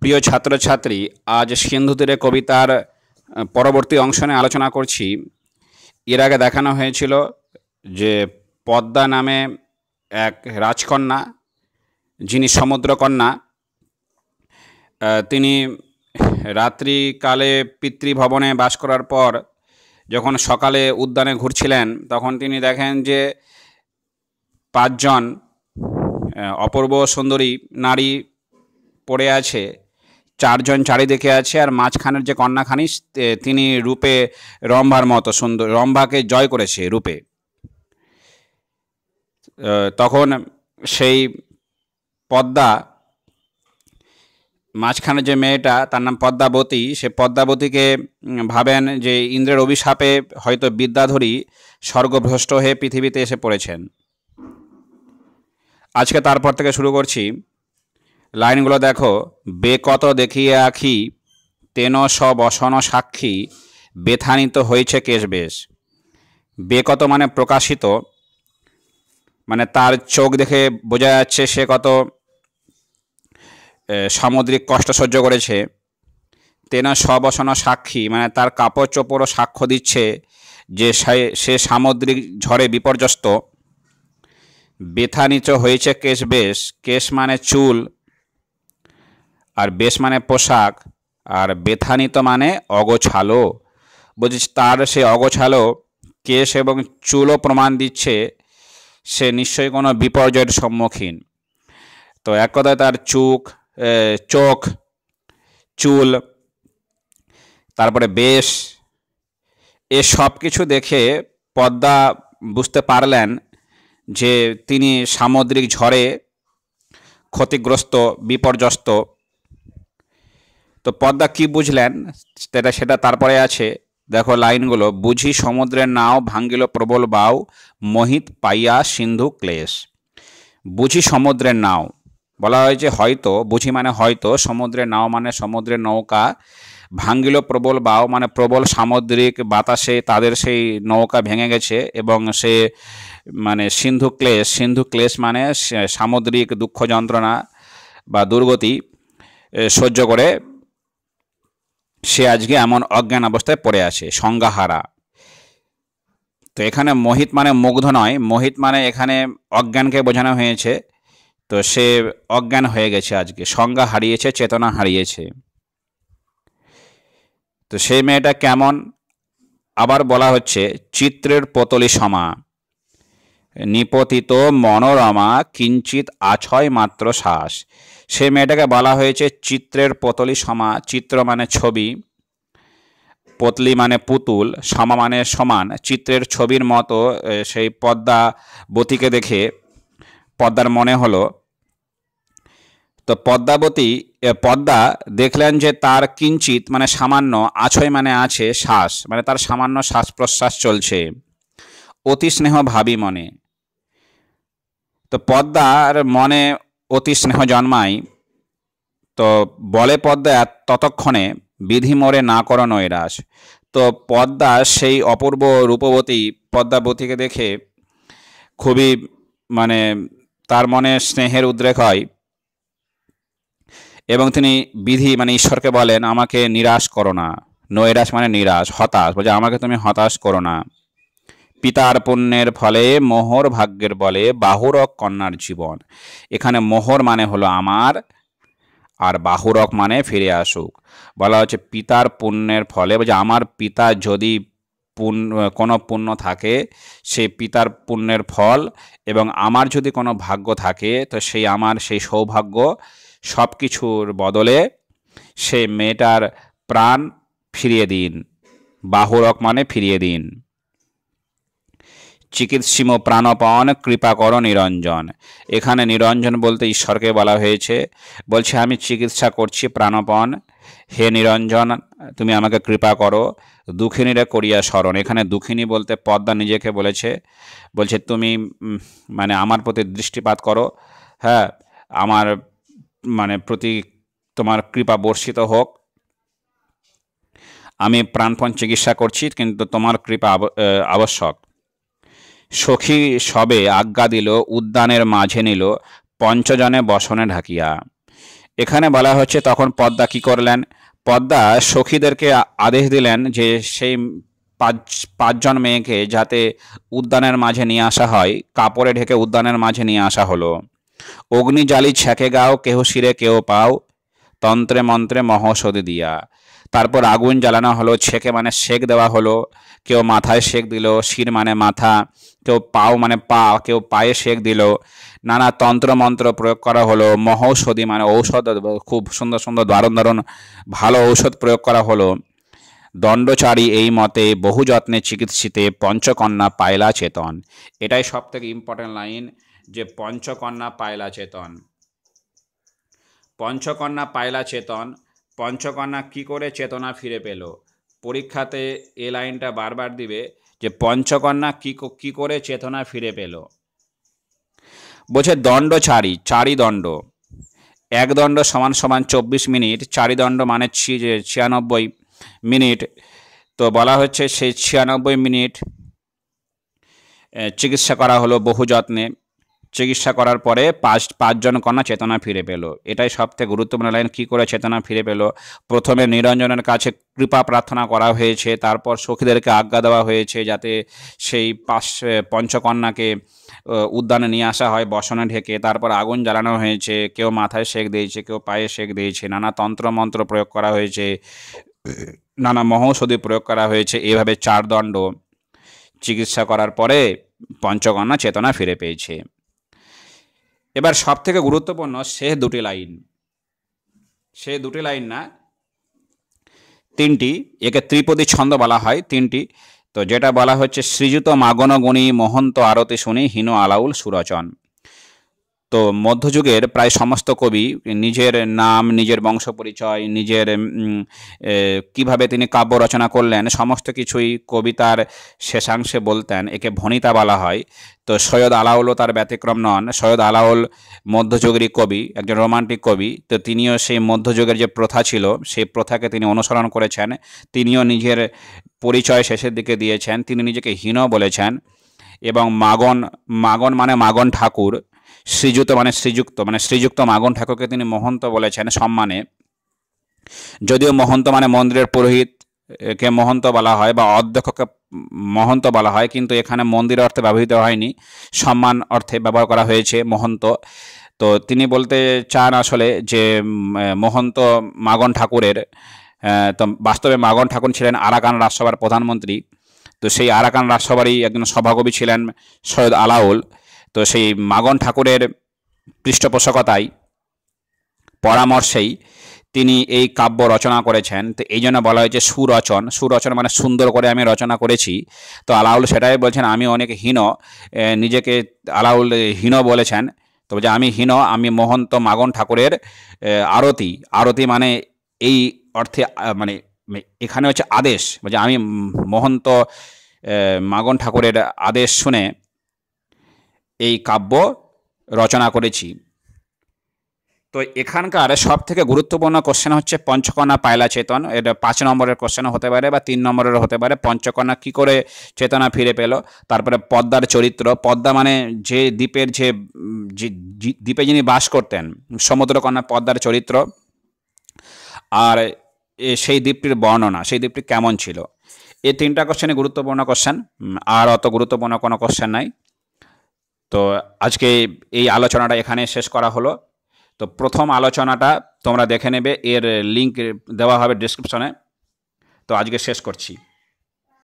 প্রিয় ছাত্রছাত্রী আজ সিন্ধু তীরে কবিতার পরবর্তী অংশ নিয়ে আলোচনা করছি এর আগে দেখানো হয়েছিল যে পদ্মা নামে এক রাজকন্যা যিনি সমুদ্রকন্যা তিনি রাত্রিকালে পিতৃভবনে বাস করার পর যখন সকালে উদ্যানে ঘুরছিলেন তখন তিনি দেখেন যে পাঁচজন অপূর্ব সুন্দরী নারী পড়ে আছে চারজন চারিদিকে আছে আর মাঝখানের যে কন্যাখানি তিনি রূপে রম্ভার মতো সুন্দর রম্ভাকে জয় করেছে রূপে তখন সেই পদ্মা মাঝখানে যে মেয়েটা তার নাম পদ্মাবতী সে পদ্মাবতীকে ভাবেন যে ইন্দ্রের অভিশাপে হয়তো বিদ্যাধরী স্বর্গভ্রষ্ট হয়ে পৃথিবীতে এসে পড়েছেন আজকে তারপর থেকে শুরু করছি লাইনগুলো দেখো বেকত দেখিয়ে আখি তেন সব অসন সাক্ষী বেথানিত হয়েছে কেশবেশ বেকত মানে প্রকাশিত মানে তার চোখ দেখে বোঝা যাচ্ছে সে কত সামুদ্রিক কষ্ট সহ্য করেছে সব অসন সাক্ষী মানে তার কাপড় চোপড়ও সাক্ষ্য দিচ্ছে যে সে সামুদ্রিক ঝড়ে বিপর্যস্ত বেথানিচ হয়েছে কেশ বেশ কেশ মানে চুল আর বেশ মানে পোশাক আর বেথানিত মানে অগোছালো বুঝিস তার সে অগোছালো কেশ এবং চুলও প্রমাণ দিচ্ছে সে নিশ্চয়ই কোনো বিপর্যয়ের সম্মুখীন তো এক কথায় তার চুক চোখ চুল তারপরে বেশ এসব কিছু দেখে পদ্মা বুঝতে পারলেন যে তিনি সামুদ্রিক ঝড়ে ক্ষতিগ্রস্ত বিপর্যস্ত তো পদ্মা কি বুঝলেন সেটা সেটা তারপরে আছে দেখো লাইনগুলো বুঝি সমুদ্রের নাও ভাঙ্গিল প্রবল বাউ মোহিত পাইয়া সিন্ধু ক্লেশ বুঝি সমুদ্রের নাও বলা হয় যে হয়তো বুঝি মানে হয়তো সমুদ্রের নাও মানে সমুদ্রের নৌকা ভাঙ্গিল প্রবল বাও মানে প্রবল সামুদ্রিক বাতাসে তাদের সেই নৌকা ভেঙে গেছে এবং সে মানে সিন্ধু ক্লেশ সিন্ধু ক্লেশ মানে সামুদ্রিক দুঃখ যন্ত্রণা বা দুর্গতি সহ্য করে সে আজকে এমন অজ্ঞান অবস্থায় পড়ে আছে সংজ্ঞাহারা তো এখানে মোহিত মানে মুগ্ধ নয় মোহিত মানে এখানে অজ্ঞানকে বোঝানো হয়েছে তো সে অজ্ঞান হয়ে গেছে আজকে সংজ্ঞা হারিয়েছে চেতনা হারিয়েছে তো সেই মেয়েটা কেমন আবার বলা হচ্ছে চিত্রের পতলি সমা নিপতিত মনোরমা কিঞ্চিত আছয় মাত্র শ্বাস সেই মেয়েটাকে বলা হয়েছে চিত্রের পতলি সমা চিত্র মানে ছবি পতলি মানে পুতুল সমা মানে সমান চিত্রের ছবির মতো সেই পদ্মা বতীকে দেখে পদ্মার মনে হলো তো পদ্মাবতী পদ্মা দেখলেন যে তার কিঞ্চিত মানে সামান্য আছয় মানে আছে শ্বাস মানে তার সামান্য শ্বাস প্রশ্বাস চলছে অতি স্নেহ ভাবি মনে তো পদ্মার মনে অতি স্নেহ জন্মায় তো বলে পদ্মা ততক্ষণে বিধি মরে না করো নৈরাস তো পদ্মা সেই অপূর্ব রূপবতী পদ্মাবতীকে দেখে খুবই মানে তার মনে স্নেহের উদ্রেক হয় এবং তিনি বিধি মানে ঈশ্বরকে বলেন আমাকে নিরাশ করো না নৈরাশ মানে নিরাশ হতাশ বলছে আমাকে তুমি হতাশ করো না পিতার পুণ্যের ফলে মোহর ভাগ্যের বলে বাহুরক কন্যার জীবন এখানে মোহর মানে হলো আমার আর বাহুরক মানে ফিরে আসুক বলা হচ্ছে পিতার পুণ্যের ফলে যে আমার পিতা যদি পুণ্য কোনো পুণ্য থাকে সে পিতার পুণ্যের ফল এবং আমার যদি কোনো ভাগ্য থাকে তো সেই আমার সেই সৌভাগ্য সব কিছুর বদলে সে মেয়েটার প্রাণ ফিরিয়ে দিন বাহুরক মানে ফিরিয়ে দিন চিকিৎসিম প্রাণপণ কৃপা কর নিরঞ্জন এখানে নিরঞ্জন বলতে ঈশ্বরকে বলা হয়েছে বলছে আমি চিকিৎসা করছি প্রাণপণ হে নিরঞ্জন তুমি আমাকে কৃপা করো দুঃখিনীরা করিয়া স্মরণ এখানে দুঃখিনী বলতে পদ্মা নিজেকে বলেছে বলছে তুমি মানে আমার প্রতি দৃষ্টিপাত করো হ্যাঁ আমার মানে প্রতি তোমার কৃপা বর্ষিত হোক আমি প্রাণপণ চিকিৎসা করছি কিন্তু তোমার কৃপা আবশ্যক সখী সবে আজ্ঞা দিল উদ্যানের মাঝে নিল পঞ্চজনে বসনে ঢাকিয়া এখানে বলা হচ্ছে তখন পদ্মা কী করলেন পদ্মা সখীদেরকে আদেশ দিলেন যে সেই পাঁচ পাঁচজন মেয়েকে যাতে উদ্যানের মাঝে নিয়ে আসা হয় কাপড়ে ঢেকে উদ্যানের মাঝে নিয়ে আসা হলো অগ্নিজালি ছেঁকে গাও কেহ শিরে কেউ পাও তন্ত্রে মন্ত্রে মহৌষধি দিয়া তারপর আগুন জ্বালানো হলো ছেকে মানে শেক দেওয়া হলো কেউ মাথায় শেক দিল শির মানে মাথা কেউ পাও মানে পা কেউ পায়ে শেক দিল নানা তন্ত্রমন্ত্র প্রয়োগ করা হলো মহৌষধি মানে ঔষধ খুব সুন্দর সুন্দর দারুণ দারুণ ভালো ঔষধ প্রয়োগ করা হলো দণ্ডচারী এই মতে বহু যত্নে চিকিৎসিতে পঞ্চকন্যা পায়লা চেতন এটাই সব থেকে ইম্পর্টেন্ট লাইন যে পঞ্চকন্যা পায়লা চেতন পঞ্চকন্যা পায়লা চেতন পঞ্চকন্যা কি করে চেতনা ফিরে পেল পরীক্ষাতে এ লাইনটা বারবার দিবে যে পঞ্চকন্যা কি কি করে চেতনা ফিরে পেল বলছে দণ্ড চারি চারি দণ্ড এক দণ্ড সমান সমান চব্বিশ মিনিট চারি দণ্ড মানে ছিয়ানব্বই মিনিট তো বলা হচ্ছে সেই ছিয়ানব্বই মিনিট চিকিৎসা করা হলো বহু যত্নে চিকিৎসা করার পরে পাঁচ পাঁচজন কন্যা চেতনা ফিরে পেল এটাই সবথেকে গুরুত্বপূর্ণ লাইন কী করে চেতনা ফিরে পেল প্রথমে নিরঞ্জনের কাছে কৃপা প্রার্থনা করা হয়েছে তারপর সখীদেরকে আজ্ঞা দেওয়া হয়েছে যাতে সেই পাশ পঞ্চকন্যাকে উদ্যানে নিয়ে আসা হয় বসনে ঢেকে তারপর আগুন জ্বালানো হয়েছে কেউ মাথায় শেক দিয়েছে কেউ পায়ে শেক দিয়েছে নানা তন্ত্রমন্ত্র প্রয়োগ করা হয়েছে নানা মহৌষধি প্রয়োগ করা হয়েছে এভাবে চার দণ্ড চিকিৎসা করার পরে পঞ্চকন্যা চেতনা ফিরে পেয়েছে এবার সব থেকে গুরুত্বপূর্ণ সে দুটি লাইন সে দুটি লাইন না তিনটি একে ত্রিপদী ছন্দ বলা হয় তিনটি তো যেটা বলা হচ্ছে শ্রীযুত গুণী মহন্ত আরতি শুনি হীন আলাউল সুরচন তো মধ্যযুগের প্রায় সমস্ত কবি নিজের নাম নিজের বংশ পরিচয় নিজের কিভাবে তিনি কাব্য রচনা করলেন সমস্ত কিছুই কবিতার শেষাংশে বলতেন একে ভনিতা বলা হয় তো সৈয়দ আলাউলও তার ব্যতিক্রম নন সৈয়দ আলাউল মধ্যযুগেরই কবি একজন রোমান্টিক কবি তো তিনিও সেই মধ্যযুগের যে প্রথা ছিল সেই প্রথাকে তিনি অনুসরণ করেছেন তিনিও নিজের পরিচয় শেষের দিকে দিয়েছেন তিনি নিজেকে হীন বলেছেন এবং মাগন মাগন মানে মাগন ঠাকুর শ্রীযুত মানে শ্রীযুক্ত মানে শ্রীযুক্ত মাগন ঠাকুরকে তিনি মহন্ত বলেছেন সম্মানে যদিও মহন্ত মানে মন্দিরের পুরোহিত কে মহন্ত বলা হয় বা অধ্যক্ষকে মহন্ত বলা হয় কিন্তু এখানে মন্দির অর্থে ব্যবহৃত হয়নি সম্মান অর্থে ব্যবহার করা হয়েছে মহন্ত তো তিনি বলতে চান আসলে যে মহন্ত মাগন ঠাকুরের তো বাস্তবে মাগন ঠাকুর ছিলেন আরাকান রাজসভার প্রধানমন্ত্রী তো সেই আরাকান রাজসভারই একজন সভাকবি ছিলেন সৈয়দ আলাউল তো সেই মাগন ঠাকুরের পৃষ্ঠপোষকতায় পরামর্শেই তিনি এই কাব্য রচনা করেছেন তো এই জন্য বলা হয়েছে সুরচন সুরচন মানে সুন্দর করে আমি রচনা করেছি তো আলাউল সেটাই বলছেন আমি অনেক হীন নিজেকে আলাউল হীন বলেছেন তো বলছে আমি হীন আমি মহন্ত মাগন ঠাকুরের আরতি আরতি মানে এই অর্থে মানে এখানে হচ্ছে আদেশ বলছে আমি মহন্ত মাগন ঠাকুরের আদেশ শুনে এই কাব্য রচনা করেছি তো এখানকার সব থেকে গুরুত্বপূর্ণ কোশ্চেন হচ্ছে পঞ্চকণা পায়লা চেতন এটা পাঁচ নম্বরের কোশ্চেন হতে পারে বা তিন নম্বরের হতে পারে পঞ্চকণা কি করে চেতনা ফিরে পেল তারপরে পদ্মার চরিত্র পদ্মা মানে যে দ্বীপের যে দ্বীপে যিনি বাস করতেন সমুদ্রকন্যা পদ্মার চরিত্র আর সেই দ্বীপটির বর্ণনা সেই দ্বীপটি কেমন ছিল এই তিনটা কোশ্চেনে গুরুত্বপূর্ণ কোশ্চেন আর অত গুরুত্বপূর্ণ কোনো কোশ্চেন নাই তো আজকে এই আলোচনাটা এখানে শেষ করা হলো তো প্রথম আলোচনাটা তোমরা দেখে নেবে এর লিঙ্ক দেওয়া হবে ডিসক্রিপশনে তো আজকে শেষ করছি